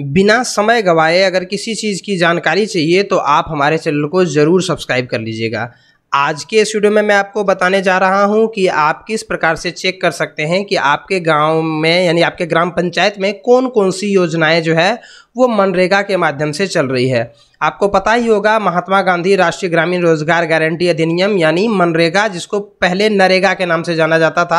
बिना समय गवाए अगर किसी चीज़ की जानकारी चाहिए तो आप हमारे चैनल को ज़रूर सब्सक्राइब कर लीजिएगा आज के इस वीडियो में मैं आपको बताने जा रहा हूं कि आप किस प्रकार से चेक कर सकते हैं कि आपके गांव में यानी आपके ग्राम पंचायत में कौन कौन सी योजनाएं जो है वो मनरेगा के माध्यम से चल रही है आपको पता ही होगा महात्मा गांधी राष्ट्रीय ग्रामीण रोजगार गारंटी अधिनियम यानी मनरेगा जिसको पहले नरेगा के नाम से जाना जाता था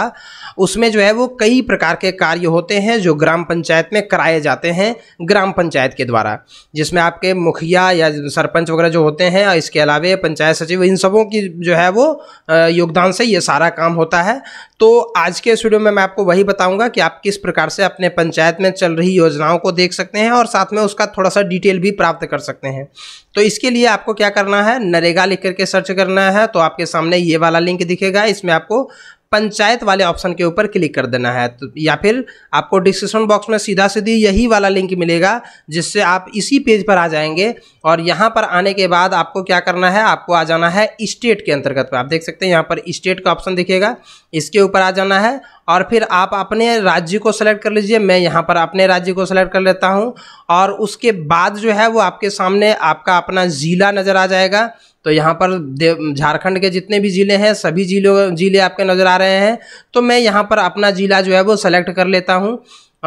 उसमें जो है वो कई प्रकार के कार्य होते हैं जो ग्राम पंचायत में कराए जाते हैं ग्राम पंचायत के द्वारा जिसमें आपके मुखिया या सरपंच वगैरह जो होते हैं और इसके अलावे पंचायत सचिव इन सबों की जो है वो योगदान से ये सारा काम होता है तो आज के इस वीडियो में मैं आपको वही बताऊँगा कि आप किस प्रकार से अपने पंचायत में चल रही योजनाओं को देख सकते हैं और साथ साथ में उसका थोड़ा सा डिटेल भी प्राप्त कर सकते हैं तो इसके लिए आपको क्या करना है नरेगा लिख करके सर्च करना है तो आपके सामने ये वाला लिंक दिखेगा इसमें आपको पंचायत वाले ऑप्शन के ऊपर क्लिक कर देना है तो या फिर आपको डिस्क्रिप्शन बॉक्स में सीधा सीधी यही वाला लिंक मिलेगा जिससे आप इसी पेज पर आ जाएंगे और यहाँ पर आने के बाद आपको क्या करना है आपको आ जाना है स्टेट के अंतर्गत आप देख सकते हैं यहाँ पर स्टेट का ऑप्शन दिखेगा इसके ऊपर आ जाना है और फिर आप अपने राज्य को सेलेक्ट कर लीजिए मैं यहाँ पर अपने राज्य को सेलेक्ट कर लेता हूँ और उसके बाद जो है वो आपके सामने आपका अपना ज़िला नज़र आ जाएगा तो यहाँ पर झारखंड के जितने भी ज़िले हैं सभी जिलों ज़िले आपके नज़र आ रहे हैं तो मैं यहाँ पर अपना ज़िला जो है वो सेलेक्ट कर लेता हूँ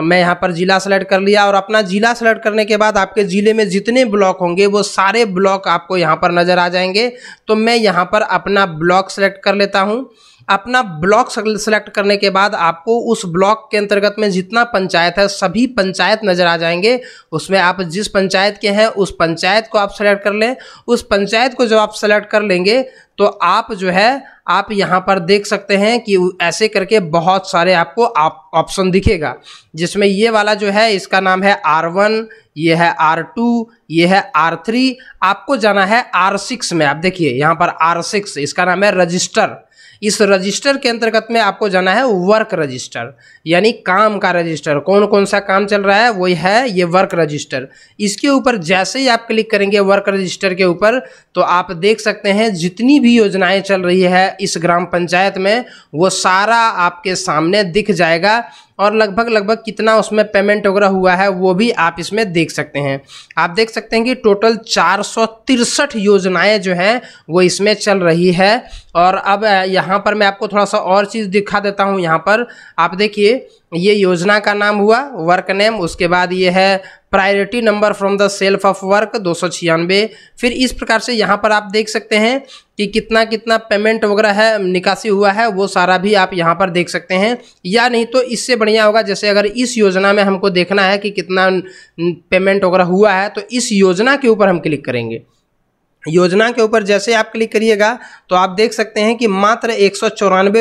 मैं यहाँ पर ज़िला सेलेक्ट कर लिया और अपना ज़िला सेलेक्ट करने के बाद आपके ज़िले में जितने ब्लॉक होंगे वो सारे ब्लॉक आपको यहाँ पर नज़र आ जाएंगे तो मैं यहाँ पर अपना ब्लॉक सेलेक्ट कर लेता हूँ अपना ब्लॉक सेलेक्ट करने के बाद आपको उस ब्लॉक के अंतर्गत में जितना पंचायत है सभी पंचायत नज़र आ जाएंगे उसमें आप जिस पंचायत के हैं उस पंचायत को आप सेलेक्ट कर लें उस पंचायत को जब आप सेलेक्ट कर लेंगे तो आप जो है आप यहाँ पर देख सकते हैं कि ऐसे करके बहुत सारे आपको ऑप्शन आप, दिखेगा जिसमें ये वाला जो है इसका नाम है आर वन ये है आर टू ये है आर थ्री आपको जाना है आर सिक्स में आप देखिए यहाँ पर आर सिक्स इसका नाम है रजिस्टर इस रजिस्टर के अंतर्गत में आपको जाना है वर्क रजिस्टर यानी काम का रजिस्टर कौन कौन सा काम चल रहा है वही है ये वर्क रजिस्टर इसके ऊपर जैसे ही आप क्लिक करेंगे वर्क रजिस्टर के ऊपर तो आप देख सकते हैं जितनी भी योजनाएं चल रही है इस ग्राम पंचायत में वो सारा आपके सामने दिख जाएगा और लगभग लगभग कितना उसमें पेमेंट वगैरह हुआ है वो भी आप इसमें देख सकते हैं आप देख सकते हैं कि टोटल चार योजनाएं जो हैं वो इसमें चल रही है और अब यहाँ यहाँ पर मैं आपको थोड़ा सा और चीज़ दिखा देता हूँ यहाँ पर आप देखिए ये योजना का नाम हुआ वर्क नेम उसके बाद ये है priority number from the self of work दो फिर इस प्रकार से यहाँ पर आप देख सकते हैं कि कितना कितना पेमेंट वगैरह है निकासी हुआ है वो सारा भी आप यहाँ पर देख सकते हैं या नहीं तो इससे बढ़िया होगा जैसे अगर इस योजना में हमको देखना है कि कितना पेमेंट वगैरह हुआ है तो इस योजना के ऊपर हम क्लिक करेंगे योजना के ऊपर जैसे आप क्लिक करिएगा तो आप देख सकते हैं कि मात्र एक सौ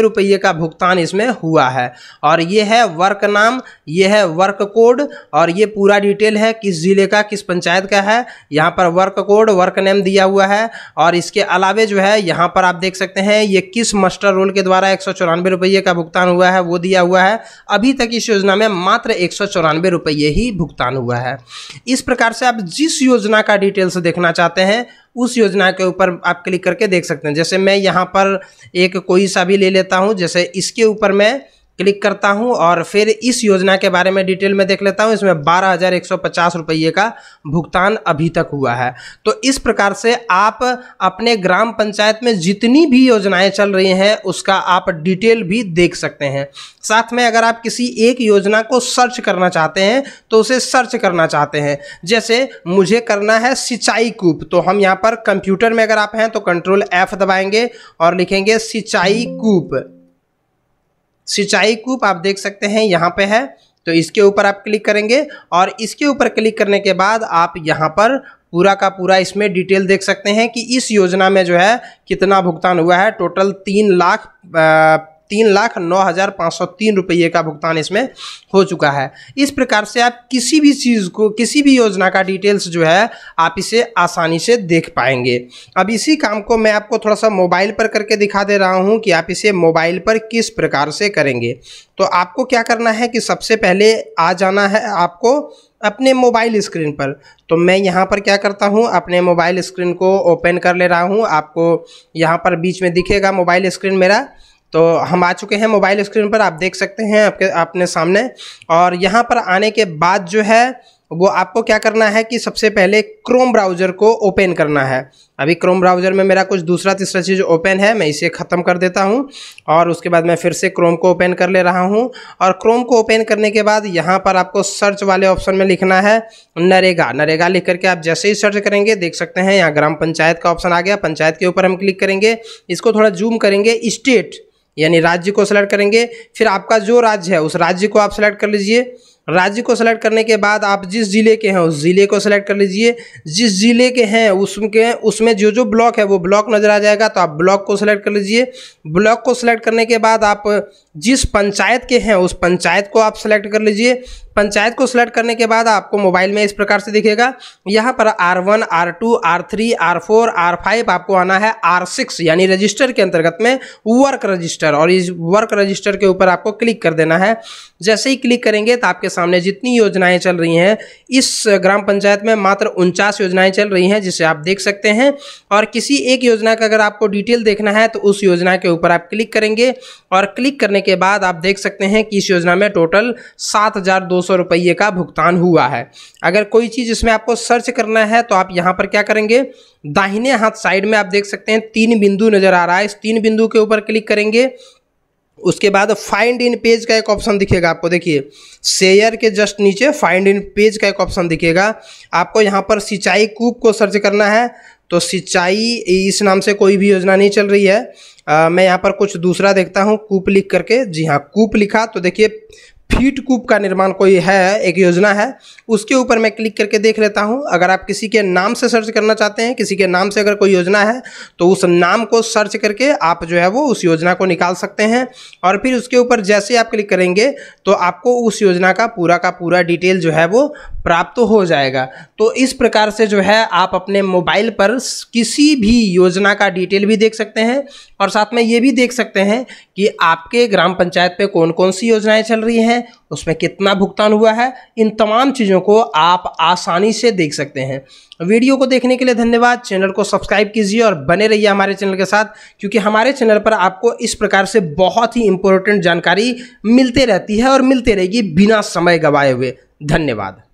रुपये का भुगतान इसमें हुआ है और ये है वर्क नाम ये है वर्क कोड और ये पूरा डिटेल है किस ज़िले का किस पंचायत का है यहाँ पर वर्क कोड वर्क नेम दिया हुआ है और इसके अलावे जो है यहाँ पर आप देख सकते हैं ये किस मास्टर रोल के द्वारा एक सौ रुपये का भुगतान हुआ है वो दिया हुआ है अभी तक इस योजना में मात्र एक सौ रुपये ही भुगतान हुआ है इस प्रकार से आप जिस योजना का डिटेल्स देखना चाहते हैं उस योजना के ऊपर आप क्लिक करके देख सकते हैं जैसे मैं यहाँ पर एक कोई सा भी ले लेता हूँ जैसे इसके ऊपर मैं क्लिक करता हूं और फिर इस योजना के बारे में डिटेल में देख लेता हूं इसमें बारह हज़ार एक सौ पचास रुपये का भुगतान अभी तक हुआ है तो इस प्रकार से आप अपने ग्राम पंचायत में जितनी भी योजनाएं चल रही हैं उसका आप डिटेल भी देख सकते हैं साथ में अगर आप किसी एक योजना को सर्च करना चाहते हैं तो उसे सर्च करना चाहते हैं जैसे मुझे करना है सिंचाई कूप तो हम यहाँ पर कंप्यूटर में अगर आप हैं तो कंट्रोल एफ दबाएंगे और लिखेंगे सिंचाई कूप सिंचाई कूप आप देख सकते हैं यहाँ पे है तो इसके ऊपर आप क्लिक करेंगे और इसके ऊपर क्लिक करने के बाद आप यहाँ पर पूरा का पूरा इसमें डिटेल देख सकते हैं कि इस योजना में जो है कितना भुगतान हुआ है टोटल तीन लाख तीन लाख नौ हज़ार पाँच सौ तीन रुपये का भुगतान इसमें हो चुका है इस प्रकार से आप किसी भी चीज़ को किसी भी योजना का डिटेल्स जो है आप इसे आसानी से देख पाएंगे अब इसी काम को मैं आपको थोड़ा सा मोबाइल पर करके दिखा दे रहा हूँ कि आप इसे मोबाइल पर किस प्रकार से करेंगे तो आपको क्या करना है कि सबसे पहले आ जाना है आपको अपने मोबाइल स्क्रीन पर तो मैं यहाँ पर क्या करता हूँ अपने मोबाइल स्क्रीन को ओपन कर ले रहा हूँ आपको यहाँ पर बीच में दिखेगा मोबाइल स्क्रीन मेरा तो हम आ चुके हैं मोबाइल स्क्रीन पर आप देख सकते हैं आपके आपने सामने और यहाँ पर आने के बाद जो है वो आपको क्या करना है कि सबसे पहले क्रोम ब्राउज़र को ओपन करना है अभी क्रोम ब्राउज़र में मेरा कुछ दूसरा तीसरा चीज़ ओपन है मैं इसे ख़त्म कर देता हूँ और उसके बाद मैं फिर से क्रोम को ओपन कर ले रहा हूँ और क्रोम को ओपन करने के बाद यहाँ पर आपको सर्च वाले ऑप्शन में लिखना है नरेगा नरेगा लिख करके आप जैसे ही सर्च करेंगे देख सकते हैं यहाँ ग्राम पंचायत का ऑप्शन आ गया पंचायत के ऊपर हम क्लिक करेंगे इसको थोड़ा जूम करेंगे स्टेट यानी राज्य को सेलेक्ट करेंगे फिर आपका जो राज्य है उस राज्य को आप सेलेक्ट कर लीजिए राज्य को सेलेक्ट करने के बाद आप जिस ज़िले के हैं उस ज़िले को सेलेक्ट कर लीजिए जिस ज़िले के हैं उसके उसमें जो जो ब्लॉक है वो ब्लॉक नज़र आ जाएगा तो आप ब्लॉक को सेलेक्ट कर लीजिए ब्लॉक को सेलेक्ट करने के बाद आप जिस पंचायत के हैं उस पंचायत को आप सेलेक्ट कर लीजिए पंचायत को सेलेक्ट करने के बाद आपको मोबाइल में इस प्रकार से दिखेगा यहाँ पर R one R two R three R four R five आपको आना है आर सिक्स यानी रजिस्टर के अंतर्गत में वर्क रजिस्टर और इस वर्क रजिस्टर के ऊपर आपको क्लिक कर देना है जैसे ही क्लिक करेंगे तो आपके सामने जितनी योजनाएं चल रही हैं इस ग्राम पंचायत में मात्र उनचास योजनाएं चल रही हैं जिसे आप देख सकते हैं और किसी एक योजना का अगर आपको डिटेल देखना है तो उस योजना के ऊपर आप क्लिक करेंगे और क्लिक करने के बाद आप देख सकते हैं कि इस योजना में टोटल सात रुपये का भुगतान हुआ है अगर कोई चीज़ इसमें आपको सर्च करना है तो आप यहाँ पर क्या करेंगे दाहिने हाथ साइड में आप देख सकते हैं तीन बिंदु नज़र आ रहा है इस तीन बिंदु के ऊपर क्लिक करेंगे उसके बाद फाइंड इन पेज का एक ऑप्शन दिखेगा आपको देखिए शेयर के जस्ट नीचे फाइंड इन पेज का एक ऑप्शन दिखेगा आपको यहाँ पर सिंचाई कूप को सर्च करना है तो सिंचाई इस नाम से कोई भी योजना नहीं चल रही है आ, मैं यहाँ पर कुछ दूसरा देखता हूँ कूप लिख करके जी हाँ कूप लिखा तो देखिए फीट कूप का निर्माण कोई है एक योजना है उसके ऊपर मैं क्लिक करके देख लेता हूं अगर आप किसी के नाम से सर्च करना चाहते हैं किसी के नाम से अगर कोई योजना है तो उस नाम को सर्च करके आप जो है वो उस योजना को निकाल सकते हैं और फिर उसके ऊपर जैसे आप क्लिक करेंगे तो आपको उस योजना का पूरा का पूरा डिटेल जो है वो प्राप्त हो जाएगा तो इस प्रकार से जो है आप अपने मोबाइल पर किसी भी योजना का डिटेल भी देख सकते हैं और साथ में ये भी देख सकते हैं कि आपके ग्राम पंचायत पर कौन कौन सी योजनाएँ चल रही हैं हैं उसमें कितना भुगतान हुआ है इन तमाम चीज़ों को आप आसानी से देख सकते हैं वीडियो को देखने के लिए धन्यवाद चैनल को सब्सक्राइब कीजिए और बने रहिए हमारे चैनल के साथ क्योंकि हमारे चैनल पर आपको इस प्रकार से बहुत ही इंपॉर्टेंट जानकारी मिलते रहती है और मिलते रहेगी बिना समय गंवाए हुए धन्यवाद